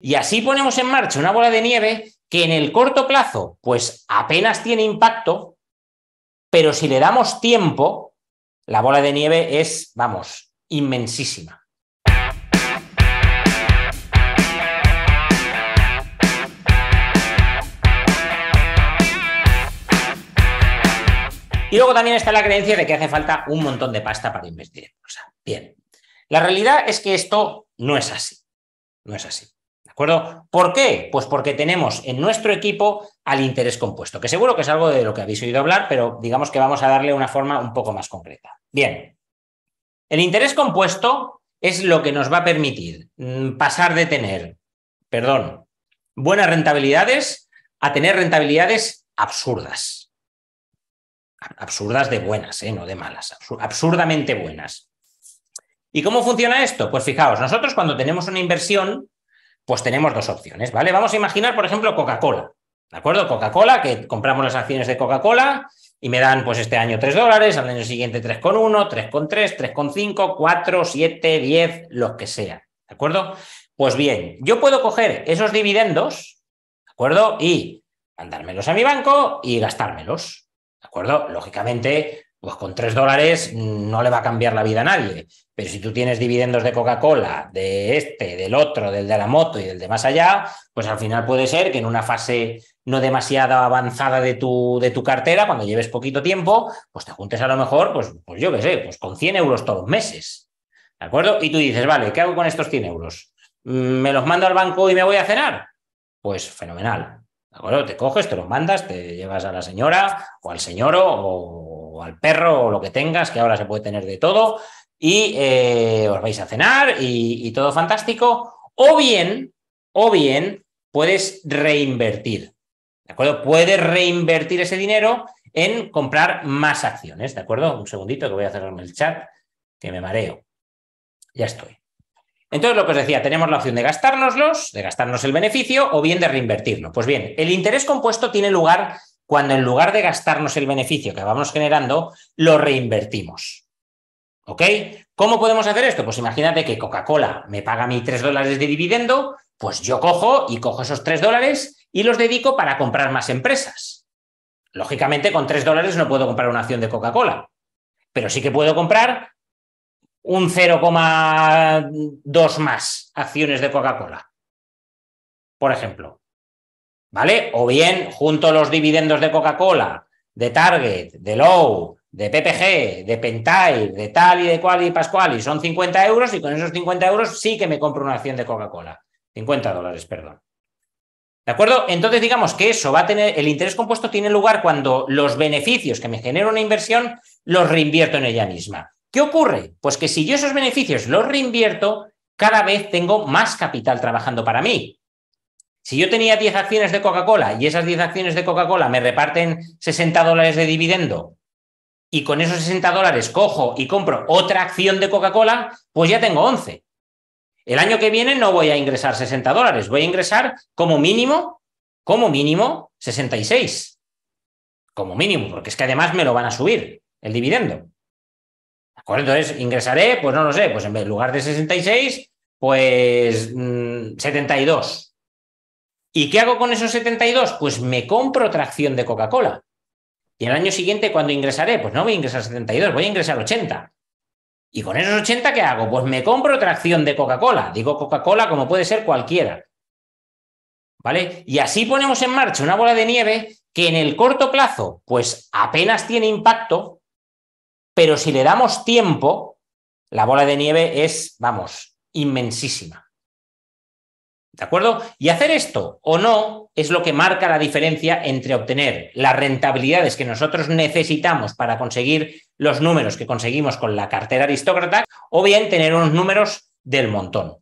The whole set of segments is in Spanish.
Y así ponemos en marcha una bola de nieve que en el corto plazo, pues apenas tiene impacto, pero si le damos tiempo, la bola de nieve es, vamos, inmensísima. Y luego también está la creencia de que hace falta un montón de pasta para invertir en bolsa. Bien, la realidad es que esto no es así. No es así. ¿Por qué? Pues porque tenemos en nuestro equipo al interés compuesto, que seguro que es algo de lo que habéis oído hablar, pero digamos que vamos a darle una forma un poco más concreta. Bien, el interés compuesto es lo que nos va a permitir mm, pasar de tener, perdón, buenas rentabilidades a tener rentabilidades absurdas. Absurdas de buenas, ¿eh? no de malas, absurdamente buenas. ¿Y cómo funciona esto? Pues fijaos, nosotros cuando tenemos una inversión, pues tenemos dos opciones, ¿vale? Vamos a imaginar, por ejemplo, Coca-Cola, ¿de acuerdo? Coca-Cola, que compramos las acciones de Coca-Cola y me dan, pues este año 3 dólares, al año siguiente 3,1, 3,3, 3,5, 4, 7, 10, lo que sea, ¿de acuerdo? Pues bien, yo puedo coger esos dividendos, ¿de acuerdo? Y mandármelos a mi banco y gastármelos, ¿de acuerdo? Lógicamente, pues con 3 dólares no le va a cambiar la vida a nadie. Pero si tú tienes dividendos de Coca-Cola, de este, del otro, del de la moto y del de más allá, pues al final puede ser que en una fase no demasiado avanzada de tu, de tu cartera, cuando lleves poquito tiempo, pues te juntes a lo mejor, pues, pues yo qué sé, pues con 100 euros todos los meses. ¿De acuerdo? Y tú dices, vale, ¿qué hago con estos 100 euros? Mm, ¿Me los mando al banco y me voy a cenar? Pues fenomenal. ¿De acuerdo? Te coges, te los mandas, te llevas a la señora o al señor o al perro o lo que tengas, que ahora se puede tener de todo, y eh, os vais a cenar y, y, todo fantástico, o bien, o bien puedes reinvertir, ¿de acuerdo? Puedes reinvertir ese dinero en comprar más acciones, ¿de acuerdo? Un segundito que voy a cerrarme el chat, que me mareo. Ya estoy. Entonces, lo que os decía, tenemos la opción de gastárnoslos, de gastarnos el beneficio o bien de reinvertirlo. Pues bien, el interés compuesto tiene lugar cuando en lugar de gastarnos el beneficio que vamos generando, lo reinvertimos. ¿Ok? ¿Cómo podemos hacer esto? Pues imagínate que Coca-Cola me paga a mí 3 dólares de dividendo, pues yo cojo y cojo esos 3 dólares y los dedico para comprar más empresas. Lógicamente, con 3 dólares no puedo comprar una acción de Coca-Cola, pero sí que puedo comprar un 0,2 más acciones de Coca-Cola, por ejemplo. ¿vale? O bien junto los dividendos de Coca-Cola, de Target, de Low, de PPG, de Pentai, de tal y de cual y pascual, y son 50 euros, y con esos 50 euros sí que me compro una acción de Coca-Cola. 50 dólares, perdón. ¿De acuerdo? Entonces, digamos que eso va a tener, el interés compuesto tiene lugar cuando los beneficios que me genera una inversión los reinvierto en ella misma. ¿Qué ocurre? Pues que si yo esos beneficios los reinvierto, cada vez tengo más capital trabajando para mí. Si yo tenía 10 acciones de Coca-Cola y esas 10 acciones de Coca-Cola me reparten 60 dólares de dividendo y con esos 60 dólares cojo y compro otra acción de Coca-Cola, pues ya tengo 11. El año que viene no voy a ingresar 60 dólares, voy a ingresar como mínimo, como mínimo 66. Como mínimo, porque es que además me lo van a subir el dividendo. Entonces ingresaré, pues no lo sé, pues en lugar de 66, pues 72. Mm, ¿Y qué hago con esos 72? Pues me compro tracción de Coca-Cola. Y el año siguiente, cuando ingresaré, pues no voy a ingresar 72, voy a ingresar 80. ¿Y con esos 80 qué hago? Pues me compro tracción de Coca-Cola. Digo Coca-Cola como puede ser cualquiera. ¿Vale? Y así ponemos en marcha una bola de nieve que en el corto plazo, pues apenas tiene impacto, pero si le damos tiempo, la bola de nieve es, vamos, inmensísima. ¿De acuerdo? Y hacer esto o no es lo que marca la diferencia entre obtener las rentabilidades que nosotros necesitamos para conseguir los números que conseguimos con la cartera aristócrata o bien tener unos números del montón.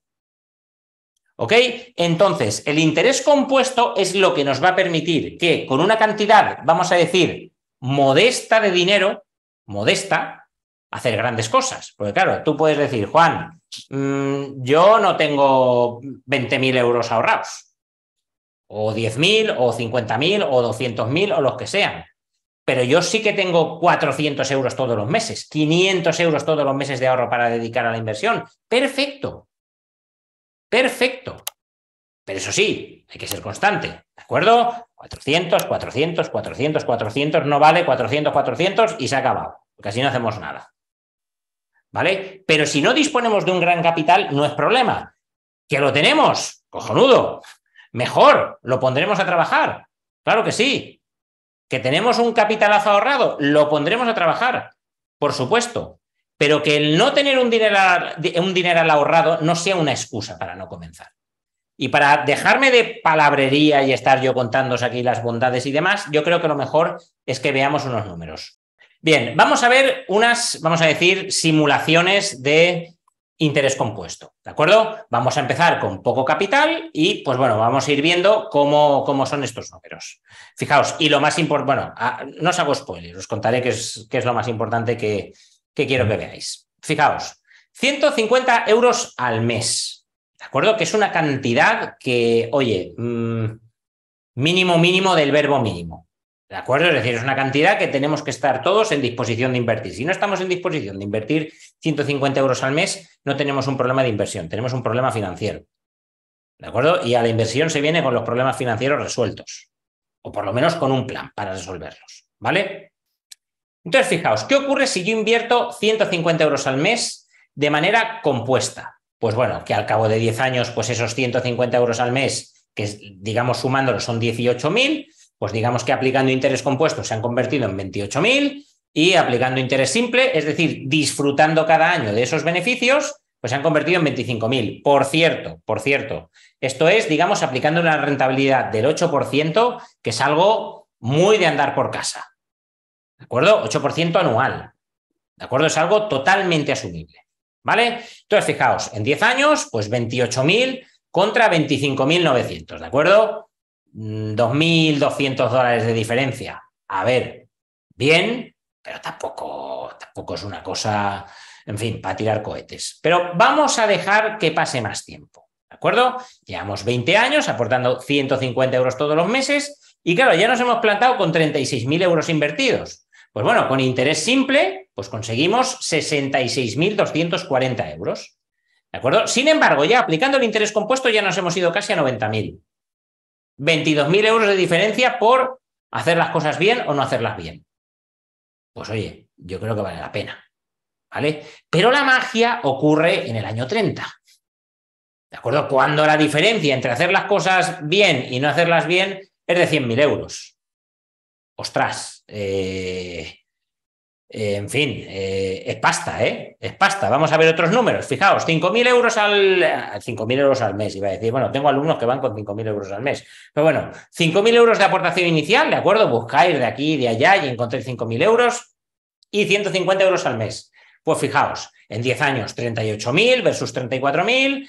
¿Ok? Entonces, el interés compuesto es lo que nos va a permitir que con una cantidad, vamos a decir, modesta de dinero, modesta, hacer grandes cosas. Porque claro, tú puedes decir, Juan, Mm, yo no tengo 20.000 euros ahorrados, o 10.000, o 50.000, o 200.000, o los que sean. Pero yo sí que tengo 400 euros todos los meses, 500 euros todos los meses de ahorro para dedicar a la inversión. Perfecto. Perfecto. Pero eso sí, hay que ser constante, ¿de acuerdo? 400, 400, 400, 400, no vale 400, 400 y se ha acabado, porque así no hacemos nada. ¿vale? Pero si no disponemos de un gran capital, no es problema. Que lo tenemos, cojonudo. Mejor, lo pondremos a trabajar. Claro que sí. Que tenemos un capital ahorrado, lo pondremos a trabajar, por supuesto. Pero que el no tener un dinero un ahorrado no sea una excusa para no comenzar. Y para dejarme de palabrería y estar yo contándos aquí las bondades y demás, yo creo que lo mejor es que veamos unos números. Bien, vamos a ver unas, vamos a decir, simulaciones de interés compuesto, ¿de acuerdo? Vamos a empezar con poco capital y, pues bueno, vamos a ir viendo cómo, cómo son estos números. Fijaos, y lo más importante, bueno, ah, no os hago spoilers, os contaré qué es, qué es lo más importante que, que quiero que veáis. Fijaos, 150 euros al mes, ¿de acuerdo? Que es una cantidad que, oye, mm, mínimo mínimo del verbo mínimo. ¿De acuerdo? Es decir, es una cantidad que tenemos que estar todos en disposición de invertir. Si no estamos en disposición de invertir 150 euros al mes, no tenemos un problema de inversión, tenemos un problema financiero. ¿De acuerdo? Y a la inversión se viene con los problemas financieros resueltos, o por lo menos con un plan para resolverlos. ¿Vale? Entonces, fijaos, ¿qué ocurre si yo invierto 150 euros al mes de manera compuesta? Pues bueno, que al cabo de 10 años, pues esos 150 euros al mes, que digamos sumándolos son 18.000, pues digamos que aplicando interés compuesto se han convertido en 28.000 y aplicando interés simple, es decir, disfrutando cada año de esos beneficios, pues se han convertido en 25.000. Por cierto, por cierto, esto es, digamos, aplicando una rentabilidad del 8%, que es algo muy de andar por casa. ¿De acuerdo? 8% anual. ¿De acuerdo? Es algo totalmente asumible. ¿Vale? Entonces, fijaos, en 10 años, pues 28.000 contra 25.900, ¿de acuerdo? 2.200 mm, dólares de diferencia. A ver, bien, pero tampoco, tampoco es una cosa, en fin, para tirar cohetes. Pero vamos a dejar que pase más tiempo, ¿de acuerdo? Llevamos 20 años aportando 150 euros todos los meses y claro, ya nos hemos plantado con 36.000 euros invertidos. Pues bueno, con interés simple, pues conseguimos 66.240 euros. ¿De acuerdo? Sin embargo, ya aplicando el interés compuesto ya nos hemos ido casi a 90.000. 22.000 euros de diferencia por hacer las cosas bien o no hacerlas bien. Pues oye, yo creo que vale la pena. ¿Vale? Pero la magia ocurre en el año 30. ¿De acuerdo? Cuando la diferencia entre hacer las cosas bien y no hacerlas bien es de 100.000 euros. Ostras, eh, eh, en fin, eh, es pasta, ¿eh? Es pasta. Vamos a ver otros números. Fijaos, 5.000 euros al... 5.000 eh, euros al mes, iba a decir. Bueno, tengo alumnos que van con 5.000 euros al mes. Pero bueno, 5.000 euros de aportación inicial, ¿de acuerdo? Buscáis de aquí y de allá y encontréis 5.000 euros y 150 euros al mes. Pues fijaos, en 10 años 38.000 versus 34.000,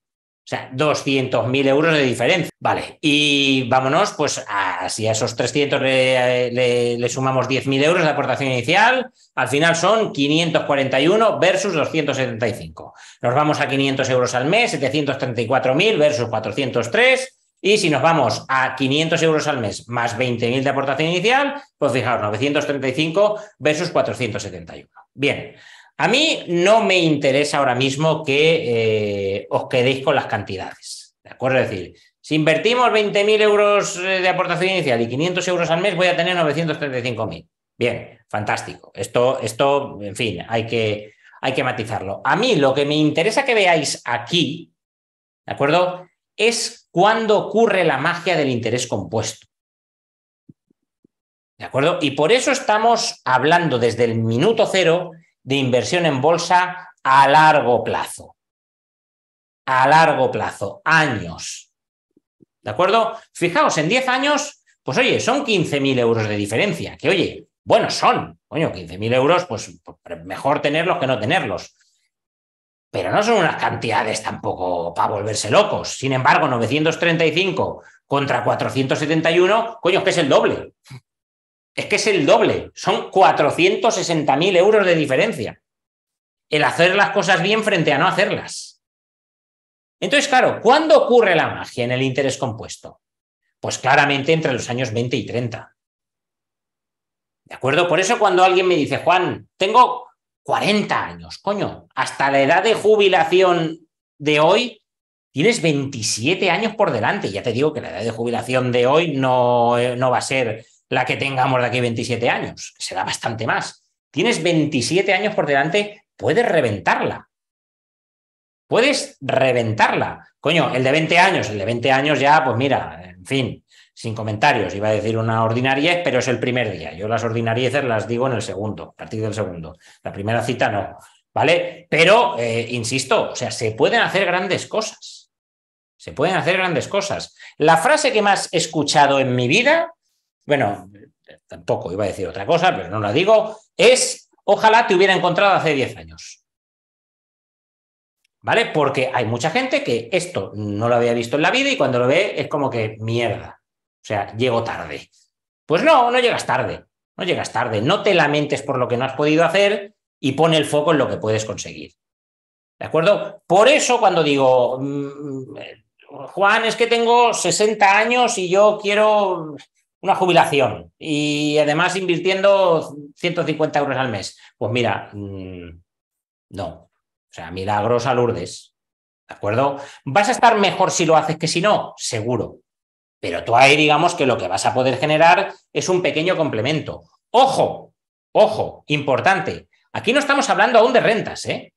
O sea, 200.000 euros de diferencia. Vale, y vámonos, pues si a esos 300 le, le sumamos 10.000 euros de aportación inicial, al final son 541 versus 275. Nos vamos a 500 euros al mes, 734.000 versus 403. Y si nos vamos a 500 euros al mes más 20.000 de aportación inicial, pues fijaos, 935 versus 471. Bien, a mí no me interesa ahora mismo que eh, os quedéis con las cantidades. ¿De acuerdo? Es decir, si invertimos 20.000 euros eh, de aportación inicial y 500 euros al mes, voy a tener 935.000. Bien, fantástico. Esto, esto, en fin, hay que, hay que matizarlo. A mí lo que me interesa que veáis aquí, ¿de acuerdo? Es cuando ocurre la magia del interés compuesto. ¿De acuerdo? Y por eso estamos hablando desde el minuto cero de inversión en bolsa a largo plazo. A largo plazo, años. ¿De acuerdo? Fijaos, en 10 años, pues oye, son 15.000 euros de diferencia, que oye, bueno, son, coño, 15.000 euros, pues, pues mejor tenerlos que no tenerlos. Pero no son unas cantidades tampoco para volverse locos. Sin embargo, 935 contra 471, coño, que es el doble. Es que es el doble, son 460.000 euros de diferencia. El hacer las cosas bien frente a no hacerlas. Entonces, claro, ¿cuándo ocurre la magia en el interés compuesto? Pues claramente entre los años 20 y 30. ¿De acuerdo? Por eso cuando alguien me dice, Juan, tengo 40 años, coño, hasta la edad de jubilación de hoy tienes 27 años por delante. Ya te digo que la edad de jubilación de hoy no, eh, no va a ser la que tengamos de aquí 27 años, Se será bastante más. Tienes 27 años por delante, puedes reventarla. Puedes reventarla. Coño, el de 20 años, el de 20 años ya, pues mira, en fin, sin comentarios. Iba a decir una ordinariedad, pero es el primer día. Yo las ordinarieces las digo en el segundo, a partir del segundo. La primera cita no, ¿vale? Pero, eh, insisto, o sea, se pueden hacer grandes cosas. Se pueden hacer grandes cosas. La frase que más he escuchado en mi vida bueno, tampoco iba a decir otra cosa, pero no lo digo, es ojalá te hubiera encontrado hace 10 años. ¿Vale? Porque hay mucha gente que esto no lo había visto en la vida y cuando lo ve es como que mierda. O sea, llego tarde. Pues no, no llegas tarde. No llegas tarde. No te lamentes por lo que no has podido hacer y pone el foco en lo que puedes conseguir. ¿De acuerdo? Por eso cuando digo, mm, mm, eh, Juan, es que tengo 60 años y yo quiero una jubilación y además invirtiendo 150 euros al mes. Pues mira, mm, no. O sea, milagros Lourdes. ¿De acuerdo? ¿Vas a estar mejor si lo haces que si no? Seguro. Pero tú ahí digamos que lo que vas a poder generar es un pequeño complemento. Ojo, ojo, importante. Aquí no estamos hablando aún de rentas, ¿eh?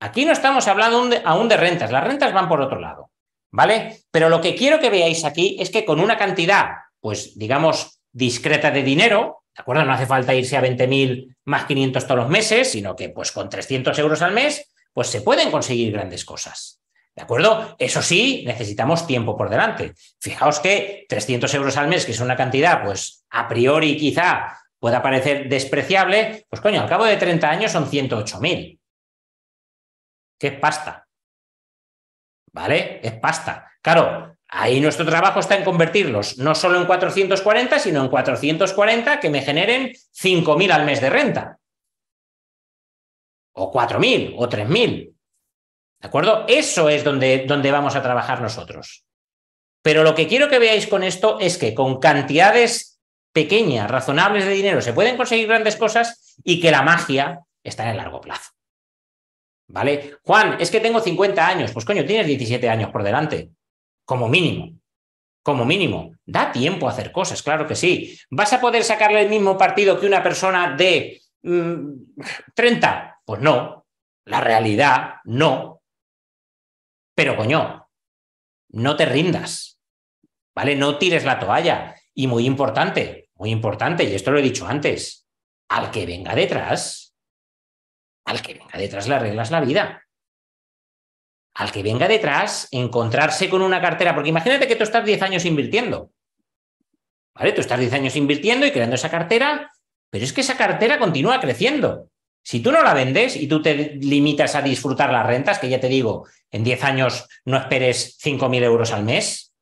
Aquí no estamos hablando aún de rentas. Las rentas van por otro lado, ¿vale? Pero lo que quiero que veáis aquí es que con una cantidad pues digamos, discreta de dinero, ¿de acuerdo? No hace falta irse a 20.000 más 500 todos los meses, sino que pues con 300 euros al mes, pues se pueden conseguir grandes cosas. ¿De acuerdo? Eso sí, necesitamos tiempo por delante. Fijaos que 300 euros al mes, que es una cantidad, pues a priori quizá pueda parecer despreciable, pues coño, al cabo de 30 años son 108.000. ¿Qué es pasta? ¿Vale? Es pasta. Claro, Ahí nuestro trabajo está en convertirlos no solo en 440, sino en 440 que me generen 5.000 al mes de renta. O 4.000 o 3.000. ¿De acuerdo? Eso es donde, donde vamos a trabajar nosotros. Pero lo que quiero que veáis con esto es que con cantidades pequeñas, razonables de dinero, se pueden conseguir grandes cosas y que la magia está en el largo plazo. ¿Vale? Juan, es que tengo 50 años. Pues coño, tienes 17 años por delante como mínimo. Como mínimo. Da tiempo a hacer cosas, claro que sí. ¿Vas a poder sacarle el mismo partido que una persona de 30? Mm, pues no. La realidad, no. Pero coño, no te rindas. ¿Vale? No tires la toalla. Y muy importante, muy importante, y esto lo he dicho antes, al que venga detrás, al que venga detrás le arreglas la vida al que venga detrás encontrarse con una cartera, porque imagínate que tú estás 10 años invirtiendo. ¿Vale? Tú estás 10 años invirtiendo y creando esa cartera, pero es que esa cartera continúa creciendo. Si tú no la vendes y tú te limitas a disfrutar las rentas, que ya te digo, en 10 años no esperes 5.000 euros al mes,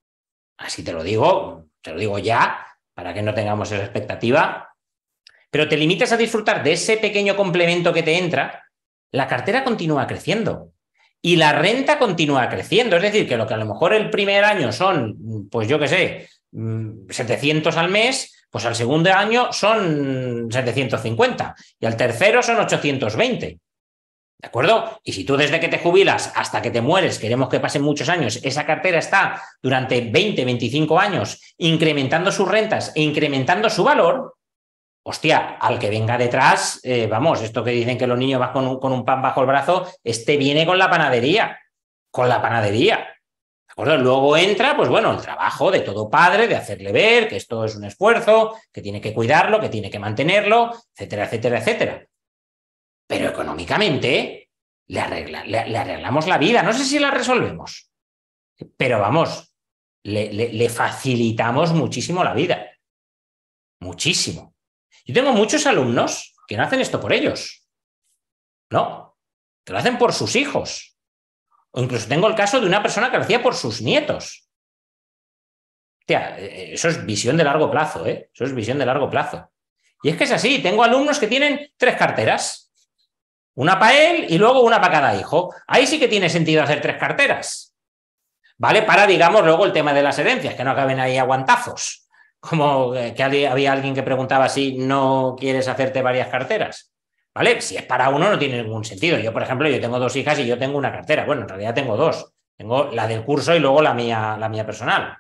así te lo digo, te lo digo ya, para que no tengamos esa expectativa, pero te limitas a disfrutar de ese pequeño complemento que te entra, la cartera continúa creciendo y la renta continúa creciendo. Es decir, que lo que a lo mejor el primer año son, pues yo qué sé, 700 mm, al mes, pues al segundo año son 750 y al tercero son 820. ¿De acuerdo? Y si tú desde que te jubilas hasta que te mueres, queremos que pasen muchos años, esa cartera está durante 20, 25 años incrementando sus rentas e incrementando su valor, hostia, al que venga detrás, eh, vamos, esto que dicen que los niños van con un, con un, pan bajo el brazo, este viene con la panadería, con la panadería. ¿De acuerdo? Luego entra, pues bueno, el trabajo de todo padre, de hacerle ver que esto es un esfuerzo, que tiene que cuidarlo, que tiene que mantenerlo, etcétera, etcétera, etcétera. Pero económicamente le, arregla, arreglamos la vida, no sé si la resolvemos, pero vamos, le facilitamos muchísimo la vida. Muchísimo. Yo tengo muchos alumnos que no hacen esto por ellos, ¿no? Que lo hacen por sus hijos. O incluso tengo el caso de una persona que lo hacía por sus nietos. Tía, eh, eso es visión de largo plazo, ¿eh? Eso es visión de largo plazo. Y es que es así, tengo alumnos que tienen tres carteras. Una para él y luego una para cada hijo. Ahí sí que tiene sentido hacer tres carteras. ¿Vale? Para, digamos, luego el tema de las herencias, que no acaben ahí aguantazos como eh, que había alguien que preguntaba si no quieres hacerte varias carteras. ¿Vale? Si es para uno, no tiene ningún sentido. Yo, por ejemplo, yo tengo dos hijas y yo tengo una cartera. Bueno, en realidad tengo dos. Tengo la del curso y luego la mía, la mía personal.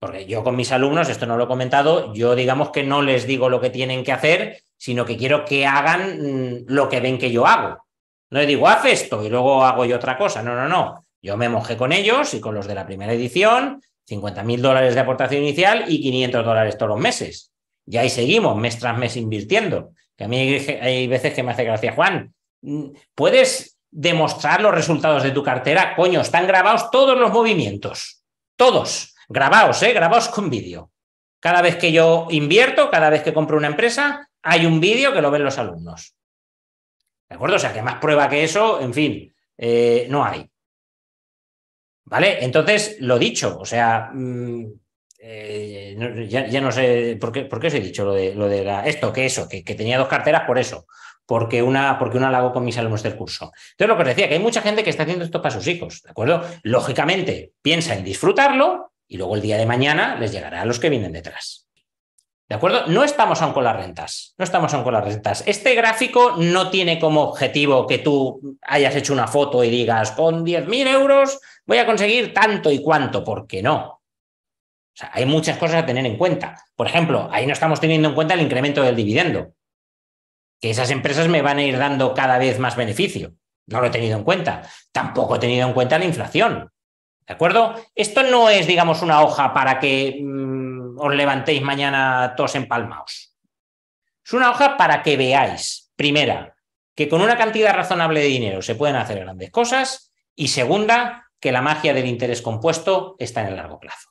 Porque yo con mis alumnos, esto no lo he comentado, yo digamos que no les digo lo que tienen que hacer, sino que quiero que hagan mm, lo que ven que yo hago. No les digo, haz esto y luego hago yo otra cosa. No, no, no. Yo me mojé con ellos y con los de la primera edición 50.000 mil dólares de aportación inicial y 500 dólares todos los meses. Y ahí seguimos, mes tras mes invirtiendo. Que a mí hay veces que me hace gracia, Juan, mm, ¿puedes demostrar los resultados de tu cartera? Coño, están grabados todos los movimientos. Todos. Grabados, ¿eh? Grabados con vídeo. Cada vez que yo invierto, cada vez que compro una empresa, hay un vídeo que lo ven los alumnos. ¿De acuerdo? O sea, que más prueba que eso, en fin, eh, no hay. ¿Vale? Entonces, lo dicho, o sea, mm, eh, ya, no sé por qué, por qué os he dicho lo de, esto, que eso, que, tenía dos carteras por eso, porque una, porque una la hago con mis alumnos del curso. Entonces, lo que os decía, que hay mucha gente que está haciendo esto para sus hijos, ¿de acuerdo? Lógicamente, piensa en disfrutarlo y luego el día de mañana les llegará a los que vienen detrás. ¿De acuerdo? No estamos aún con las rentas. No estamos aún con las rentas. Este gráfico no tiene como objetivo que tú hayas hecho una foto y digas, con 10.000 euros voy a conseguir tanto y cuánto, ¿por qué no? O sea, hay muchas cosas a tener en cuenta. Por ejemplo, ahí no estamos teniendo en cuenta el incremento del dividendo, que esas empresas me van a ir dando cada vez más beneficio. No lo he tenido en cuenta. Tampoco he tenido en cuenta la inflación. ¿De acuerdo? Esto no es, digamos, una hoja para que mm, os levantéis mañana todos empalmaos. Es una hoja para que veáis, primera, que con una cantidad razonable de dinero se pueden hacer grandes cosas y segunda, que la magia del interés compuesto está en el largo plazo.